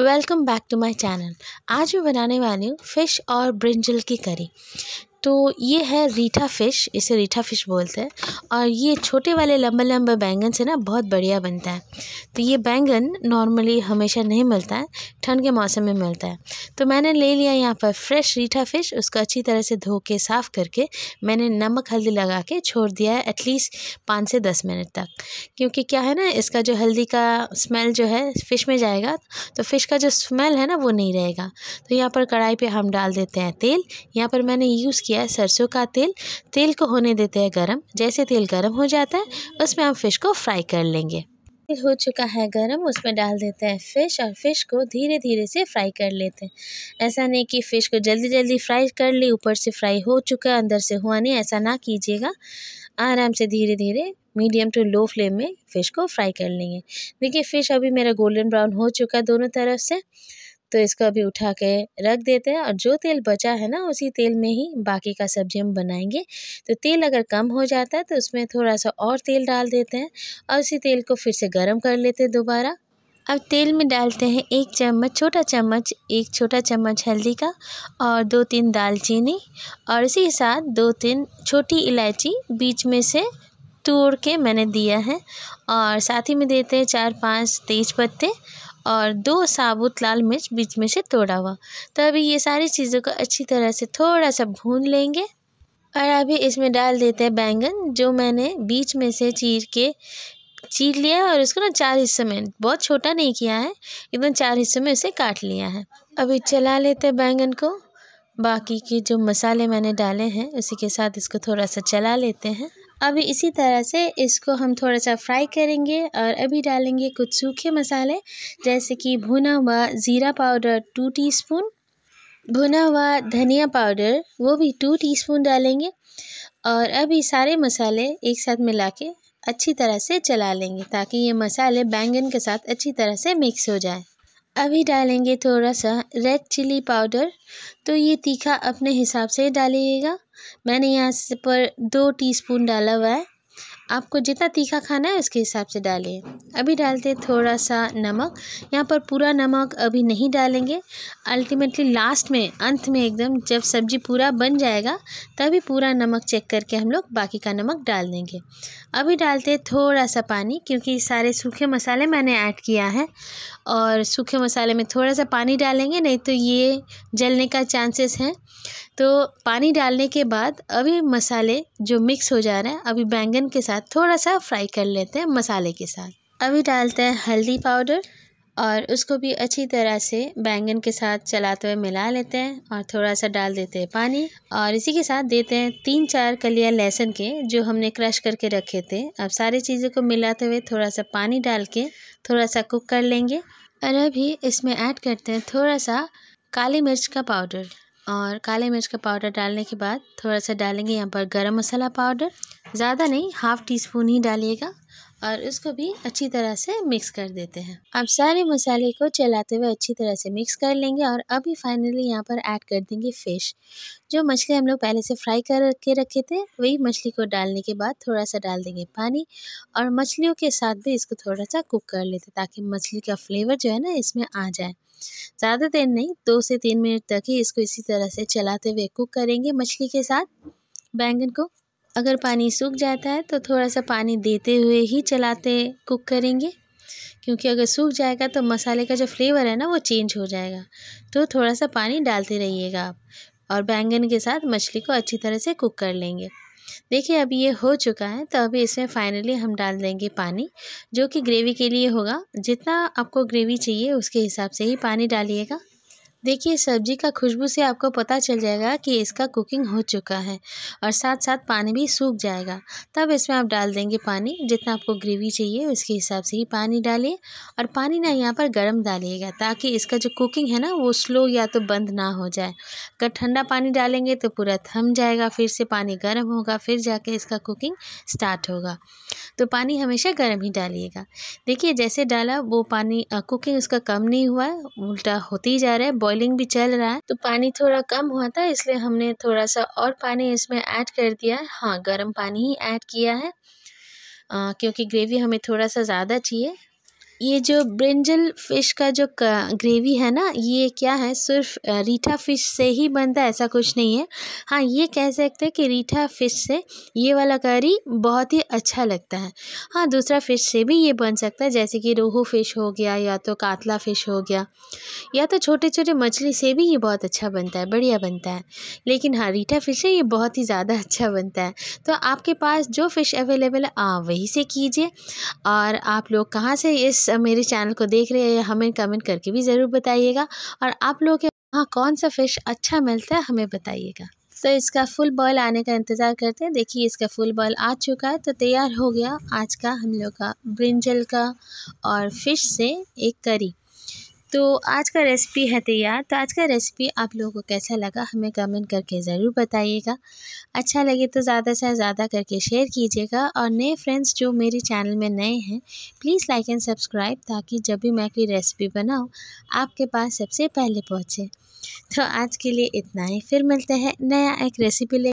welcome back to my channel आज मैं बनाने वाली हूँ फ़िश और ब्रिंजल की करी तो ये है रीठा फ़िश इसे रीठा फ़िश बोलते हैं और ये छोटे वाले लंबे लंबे बैंगन से ना बहुत बढ़िया बनता है तो ये बैंगन नॉर्मली हमेशा नहीं मिलता है ठंड के मौसम में मिलता है तो मैंने ले लिया यहाँ पर फ्रेश रीठा फ़िश उसको अच्छी तरह से धो के साफ़ करके मैंने नमक हल्दी लगा के छोड़ दिया है एटलीस्ट पाँच से दस मिनट तक क्योंकि क्या है ना इसका जो हल्दी का स्मेल जो है फ़िश में जाएगा तो फ़िश का जो स्मेल है ना वो नहीं रहेगा तो यहाँ पर कढ़ाई पर हम डाल देते हैं तेल यहाँ पर मैंने यूज़ किया किया सरसों का तेल तेल को होने देते हैं गर्म जैसे तेल गर्म हो जाता है उसमें हम फिश को फ्राई कर लेंगे तेल हो चुका है गरम उसमें डाल देते हैं फ़िश और फ़िश को धीरे धीरे से फ्राई कर लेते हैं ऐसा नहीं कि फ़िश को जल्दी जल्दी फ्राई कर ली ऊपर से फ्राई हो चुका है अंदर से हुआ नहीं ऐसा ना कीजिएगा आराम से धीरे धीरे मीडियम टू लो फ्लेम में फ़िश को फ्राई कर लेंगे देखिए फ़िश अभी मेरा गोल्डन ब्राउन हो चुका है दोनों तरफ से तो इसको अभी उठा के रख देते हैं और जो तेल बचा है ना उसी तेल में ही बाकी का सब्जी हम बनाएंगे तो तेल अगर कम हो जाता है तो उसमें थोड़ा सा और तेल डाल देते हैं और उसी तेल को फिर से गर्म कर लेते हैं दोबारा अब तेल में डालते हैं एक चम्मच छोटा चम्मच एक छोटा चम्मच हल्दी का और दो तीन दालचीनी और इसी के साथ दो तीन छोटी इलायची बीच में से तोड़ के मैंने दिया है और साथ ही में देते हैं चार पांच तेज पत्ते और दो साबुत लाल मिर्च बीच में से तोड़ा हुआ तो अभी ये सारी चीज़ों को अच्छी तरह से थोड़ा सा भून लेंगे और अभी इसमें डाल देते हैं बैंगन जो मैंने बीच में से चीर के चीर लिया है और उसको ना चार हिस्सों में बहुत छोटा नहीं किया है एकदम चार हिस्सों में उसे काट लिया है अभी चला लेते हैं बैंगन को बाकी के जो मसाले मैंने डाले हैं उसी के साथ इसको थोड़ा सा चला लेते हैं अब इसी तरह से इसको हम थोड़ा सा फ्राई करेंगे और अभी डालेंगे कुछ सूखे मसाले जैसे कि भुना हुआ ज़ीरा पाउडर टू टीस्पून भुना हुआ धनिया पाउडर वो भी टू टीस्पून डालेंगे और अभी सारे मसाले एक साथ मिला के अच्छी तरह से चला लेंगे ताकि ये मसाले बैंगन के साथ अच्छी तरह से मिक्स हो जाए अभी डालेंगे थोड़ा सा रेड चिली पाउडर तो ये तीखा अपने हिसाब से डालिएगा मैंने यहाँ पर दो टीस्पून डाला हुआ है आपको जितना तीखा खाना है उसके हिसाब से डालिए अभी डालते हैं थोड़ा सा नमक यहाँ पर पूरा नमक अभी नहीं डालेंगे अल्टीमेटली लास्ट में अंत में एकदम जब सब्ज़ी पूरा बन जाएगा तभी पूरा नमक चेक करके हम लोग बाकी का नमक डाल देंगे अभी डालते हैं थोड़ा सा पानी क्योंकि सारे सूखे मसाले मैंने ऐड किया है और सूखे मसाले में थोड़ा सा पानी डालेंगे नहीं तो ये जलने का चांसेस हैं तो पानी डालने के बाद अभी मसाले जो मिक्स हो जा रहे हैं अभी बैंगन के साथ थोड़ा सा फ्राई कर लेते हैं मसाले के साथ अभी डालते हैं हल्दी पाउडर और उसको भी अच्छी तरह से बैंगन के साथ चलाते हुए मिला लेते हैं और थोड़ा सा डाल देते हैं पानी और इसी के साथ देते हैं तीन चार कलियां लहसुन के जो हमने क्रश करके रखे थे अब सारी चीज़ों को मिलाते हुए थोड़ा सा पानी डाल के थोड़ा सा कुक कर लेंगे और अभी इसमें ऐड करते हैं थोड़ा सा काली मिर्च का पाउडर और काले मिर्च का पाउडर डालने के बाद थोड़ा सा डालेंगे यहाँ पर गरम मसाला पाउडर ज़्यादा नहीं हाफ़ टी स्पून ही डालिएगा और उसको भी अच्छी तरह से मिक्स कर देते हैं अब सारे मसाले को चलाते हुए अच्छी तरह से मिक्स कर लेंगे और अभी फाइनली यहाँ पर ऐड कर देंगे फ़िश जो मछली हम लोग पहले से फ्राई करके रखे थे वही मछली को डालने के बाद थोड़ा सा डाल देंगे पानी और मछलियों के साथ भी इसको थोड़ा सा कुक कर लेते ताकि मछली का फ्लेवर जो है ना इसमें आ जाए ज़्यादा देर नहीं दो से तीन मिनट तक ही इसको इसी तरह से चलाते हुए कुक करेंगे मछली के साथ बैंगन को अगर पानी सूख जाता है तो थोड़ा सा पानी देते हुए ही चलाते कुक करेंगे क्योंकि अगर सूख जाएगा तो मसाले का जो फ्लेवर है ना वो चेंज हो जाएगा तो थोड़ा सा पानी डालते रहिएगा आप और बैंगन के साथ मछली को अच्छी तरह से कुक कर लेंगे देखिए अब ये हो चुका है तो अभी इसमें फाइनली हम डाल देंगे पानी जो कि ग्रेवी के लिए होगा जितना आपको ग्रेवी चाहिए उसके हिसाब से ही पानी डालिएगा देखिए सब्ज़ी का खुशबू से आपको पता चल जाएगा कि इसका कुकिंग हो चुका है और साथ साथ पानी भी सूख जाएगा तब इसमें आप डाल देंगे पानी जितना आपको ग्रेवी चाहिए उसके हिसाब से ही पानी डालिए और पानी ना यहाँ पर गर्म डालिएगा ताकि इसका जो कुकिंग है ना वो स्लो या तो बंद ना हो जाए अगर ठंडा पानी डालेंगे तो पूरा थम जाएगा फिर से पानी गर्म होगा फिर जाके इसका कुकिंग स्टार्ट होगा तो पानी हमेशा गर्म ही डालिएगा देखिए जैसे डाला वो पानी कुकिंग उसका कम नहीं हुआ उल्टा होते ही जा रहा है बॉइलिंग भी चल रहा है तो पानी थोड़ा कम हुआ था इसलिए हमने थोड़ा सा और पानी इसमें ऐड कर दिया है हाँ गर्म पानी ही ऐड किया है आ, क्योंकि ग्रेवी हमें थोड़ा सा ज़्यादा चाहिए ये जो ब्रिंजल फ़िश का जो ग्रेवी है ना ये क्या है सिर्फ रीठा फ़िश से ही बनता है ऐसा कुछ नहीं है हाँ ये कह सकते हैं कि रीठा फ़िश से ये वाला करी बहुत ही अच्छा लगता है हाँ दूसरा फ़िश से भी ये बन सकता है जैसे कि रोहू फ़िश हो गया या तो कातला फ़िश हो गया या तो छोटे छोटे मछली से भी ये बहुत अच्छा बनता है बढ़िया बनता है लेकिन हाँ रीठा फ़िश से ये बहुत ही ज़्यादा अच्छा बनता है तो आपके पास जो फ़िश अवेलेबल है वही से कीजिए और आप लोग कहाँ से इस इस मेरे चैनल को देख रहे हैं हमें कमेंट करके भी ज़रूर बताइएगा और आप लोगों के वहाँ कौन सा फ़िश अच्छा मिलता है हमें बताइएगा तो इसका फुल बॉयल आने का इंतज़ार करते हैं देखिए इसका फुल बॉयल आ चुका है तो तैयार हो गया आज का हम लोग का ब्रिंजल का और फिश से एक करी तो आज का रेसिपी है तैयार तो आज का रेसिपी आप लोगों को कैसा लगा हमें कमेंट करके ज़रूर बताइएगा अच्छा लगे तो ज़्यादा से ज़्यादा करके शेयर कीजिएगा और नए फ्रेंड्स जो मेरे चैनल में नए हैं प्लीज़ लाइक एंड सब्सक्राइब ताकि जब भी मैं कोई रेसिपी बनाऊँ आपके पास सबसे पहले पहुँचे तो आज के लिए इतना ही फिर मिलते हैं नया एक रेसिपी ले